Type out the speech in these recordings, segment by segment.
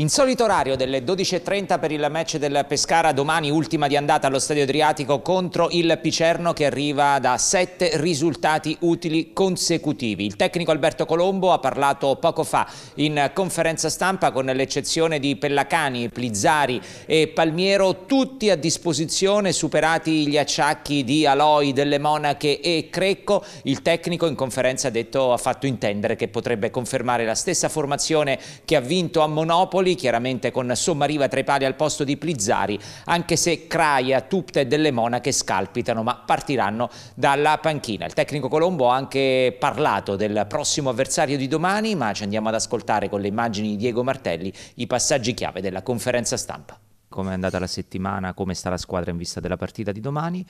Insolito orario delle 12.30 per il match del Pescara, domani ultima di andata allo Stadio Adriatico contro il Picerno che arriva da sette risultati utili consecutivi. Il tecnico Alberto Colombo ha parlato poco fa in conferenza stampa con l'eccezione di Pellacani, Plizzari e Palmiero, tutti a disposizione, superati gli acciacchi di Aloi, Delle Monache e Crecco. Il tecnico in conferenza ha, detto, ha fatto intendere che potrebbe confermare la stessa formazione che ha vinto a Monopoli Napoli, chiaramente con Sommariva tra i pali al posto di Plizzari, anche se Craia, Tupte e Delle Monache scalpitano, ma partiranno dalla panchina. Il tecnico Colombo ha anche parlato del prossimo avversario di domani, ma ci andiamo ad ascoltare con le immagini di Diego Martelli i passaggi chiave della conferenza stampa. Come è andata la settimana, come sta la squadra in vista della partita di domani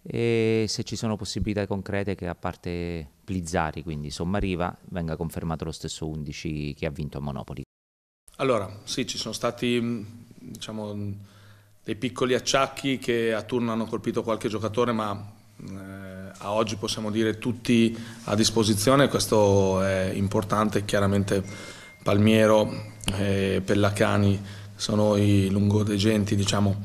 e se ci sono possibilità concrete che a parte Plizzari, quindi Sommariva, venga confermato lo stesso 11 che ha vinto a Monopoli. Allora, sì, ci sono stati mm, diciamo, mm, dei piccoli acciacchi che a turno hanno colpito qualche giocatore, ma eh, a oggi possiamo dire tutti a disposizione, questo è importante, chiaramente Palmiero e Pellacani sono i lungodegenti diciamo,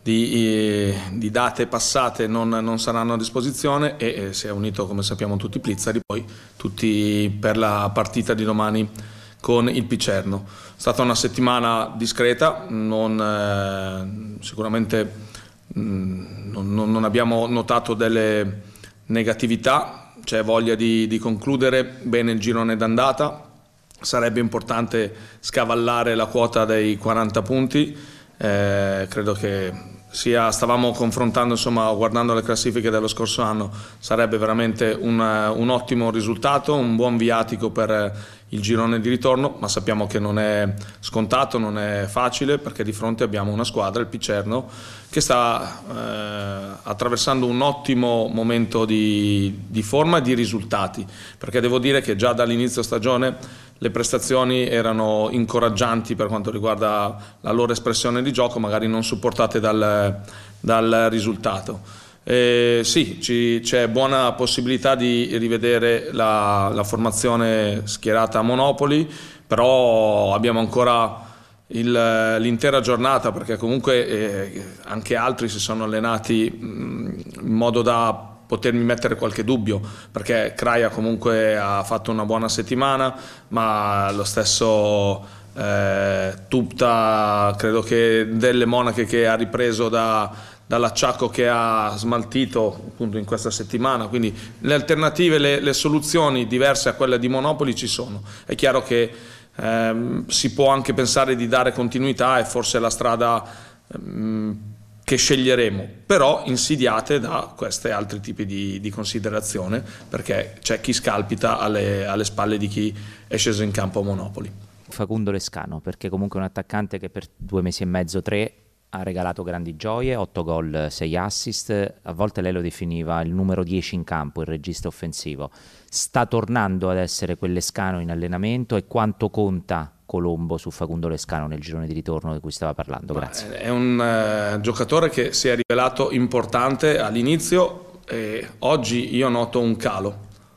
di, eh, di, date passate non, non, saranno a disposizione e, e eh, si è unito come sappiamo tutti Plizzari, poi tutti per la partita di domani con il Picerno. È stata una settimana discreta, non, eh, sicuramente mh, mm, non, non, abbiamo notato delle negatività, c'è voglia di, di concludere bene il girone d'andata, sarebbe importante scavallare la quota dei 40 punti, eh, credo che sia, stavamo confrontando, insomma, guardando le classifiche dello scorso anno, sarebbe veramente un, un ottimo risultato, un buon viatico per eh, il girone di ritorno, ma sappiamo che non è scontato, non è facile, perché di fronte abbiamo una squadra, il Picerno, che sta eh, attraversando un ottimo momento di, di forma e di risultati, perché devo dire che già dall'inizio stagione le prestazioni erano incoraggianti per quanto riguarda la loro espressione di gioco, magari non supportate dal, dal risultato. Eh, sì, c'è buona possibilità di rivedere la, la, formazione schierata a Monopoli, però abbiamo ancora l'intera giornata perché comunque eh, anche altri si sono allenati mh, mm, in modo da potermi mettere qualche dubbio, perché Craia comunque ha fatto una buona settimana, ma lo stesso... Eh, Tupta credo che delle monache che ha ripreso da, dall'acciacco che ha smaltito appunto in questa settimana, quindi le alternative, le, le soluzioni diverse a quelle di Monopoli ci sono. È chiaro che ehm, si può anche pensare di dare continuità e forse la strada ehm, che sceglieremo, però insidiate da questi altri tipi di, di, considerazione, perché c'è chi scalpita alle, alle spalle di chi è sceso in campo a Monopoli. Facundo Lescano, perché comunque è un attaccante che per due mesi e mezzo, tre, ha regalato grandi gioie, 8 gol, 6 assist, a volte lei lo definiva il numero 10 in campo, il regista offensivo. Sta tornando ad essere quell'escano in allenamento e quanto conta Colombo su Facundo Lescano nel girone di ritorno di cui stava parlando? Grazie. È un eh, giocatore che si è rivelato importante all'inizio e oggi io noto un calo,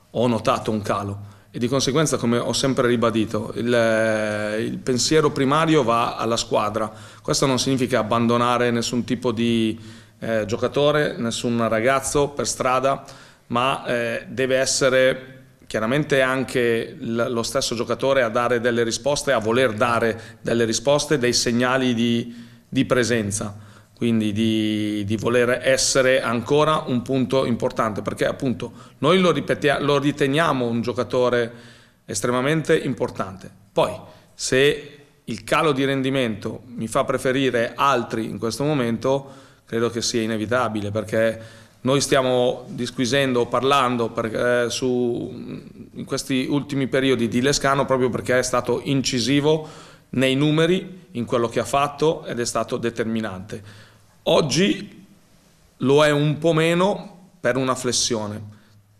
ho notato un calo e di conseguenza, come ho sempre ribadito, il, eh, il, pensiero primario va alla squadra. Questo non significa abbandonare nessun tipo di eh, giocatore, nessun ragazzo per strada, ma eh, deve essere chiaramente anche lo stesso giocatore a dare delle risposte, a voler dare delle risposte, dei segnali di, di presenza quindi di, di, voler essere ancora un punto importante, perché appunto noi lo, lo riteniamo un giocatore estremamente importante. Poi se il calo di rendimento mi fa preferire altri in questo momento, credo che sia inevitabile, perché noi stiamo disquisendo, parlando per, eh, su, in questi ultimi periodi di Lescano proprio perché è stato incisivo nei numeri, in quello che ha fatto ed è stato determinante. Oggi lo è un po' meno per una flessione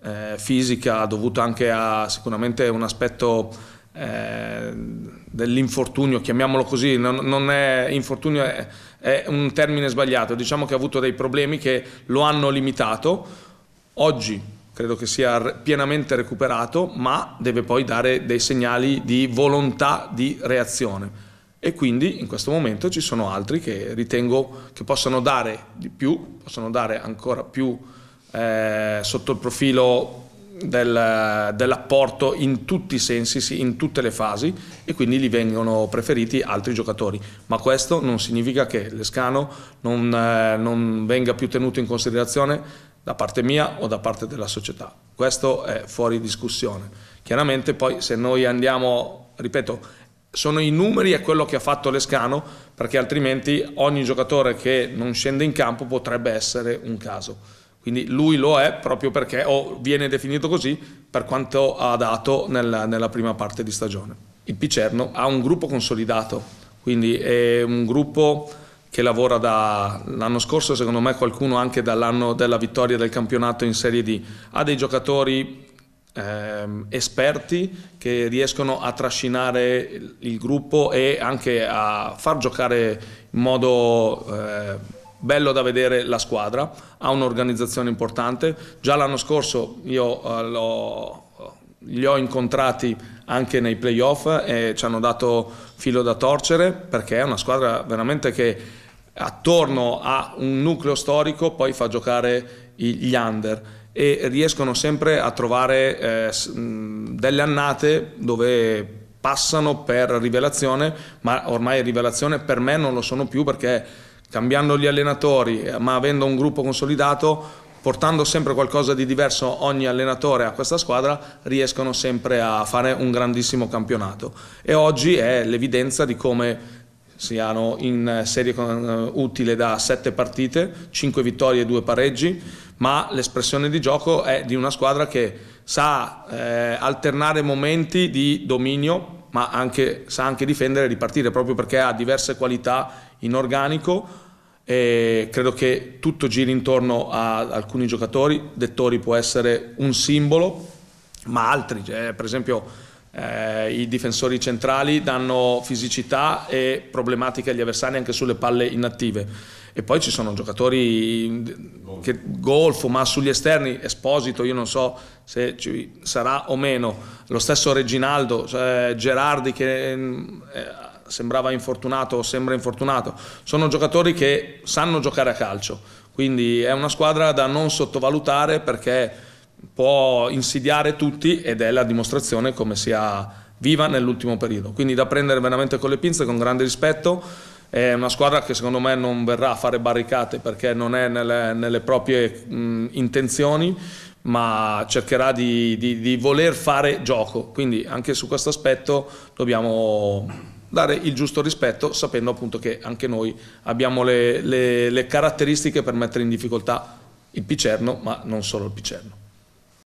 eh, fisica dovuta anche a sicuramente un aspetto eh, dell'infortunio, chiamiamolo così, non, è infortunio, è un termine sbagliato, diciamo che ha avuto dei problemi che lo hanno limitato. Oggi credo che sia pienamente recuperato, ma deve poi dare dei segnali di volontà di reazione. E quindi in questo momento ci sono altri che ritengo che possano dare di più, possono dare ancora più eh, sotto il profilo del, dell'apporto in tutti i sensi, in tutte le fasi e quindi gli vengono preferiti altri giocatori. Ma questo non significa che Lescano non, eh, non venga più tenuto in considerazione da parte mia o da parte della società. Questo è fuori discussione. Chiaramente poi se noi andiamo, ripeto, sono i numeri e quello che ha fatto Lescano, perché altrimenti ogni giocatore che non scende in campo potrebbe essere un caso. Quindi lui lo è proprio perché, o viene definito così, per quanto ha dato nella, nella prima parte di stagione. Il Picerno ha un gruppo consolidato, quindi è un gruppo che lavora dall'anno scorso, secondo me qualcuno anche dall'anno della vittoria del campionato in Serie D. Ha dei giocatori ehm, esperti che riescono a trascinare il, il gruppo e anche a far giocare in modo... Eh, bello da vedere la squadra, ha un'organizzazione importante, già l'anno scorso io eh, l'ho eh, li ho incontrati anche nei playoff e ci hanno dato filo da torcere perché è una squadra veramente che attorno a un nucleo storico poi fa giocare gli under e riescono sempre a trovare eh, delle annate dove passano per rivelazione, ma ormai rivelazione per me non lo sono più perché cambiando gli allenatori, eh, ma avendo un gruppo consolidato, portando sempre qualcosa di diverso ogni allenatore a questa squadra, riescono sempre a fare un grandissimo campionato. E oggi è l'evidenza di come siano in serie eh, utile da sette partite, cinque vittorie e due pareggi, ma l'espressione di gioco è di una squadra che sa eh, alternare momenti di dominio, ma anche, sa anche difendere e ripartire, proprio perché ha diverse qualità in organico. E credo che tutto giri intorno a alcuni giocatori. Dettori può essere un simbolo, ma altri, eh, per esempio eh, i difensori centrali danno fisicità e problematiche agli avversari anche sulle palle inattive. E poi ci sono giocatori che golfo, ma sugli esterni, Esposito, io non so se ci sarà o meno, lo stesso Reginaldo, cioè Gerardi che eh, sembrava infortunato o sembra infortunato, sono giocatori che sanno giocare a calcio, quindi è una squadra da non sottovalutare perché può insidiare tutti ed è la dimostrazione come sia viva nell'ultimo periodo, quindi da prendere veramente con le pinze, con grande rispetto. È una squadra che secondo me non verrà a fare barricate perché non è nelle, nelle proprie mh, intenzioni, ma cercherà di, di, di voler fare gioco. Quindi anche su questo aspetto dobbiamo dare il giusto rispetto sapendo appunto che anche noi abbiamo le, le, le caratteristiche per mettere in difficoltà il Picerno, ma non solo il Picerno.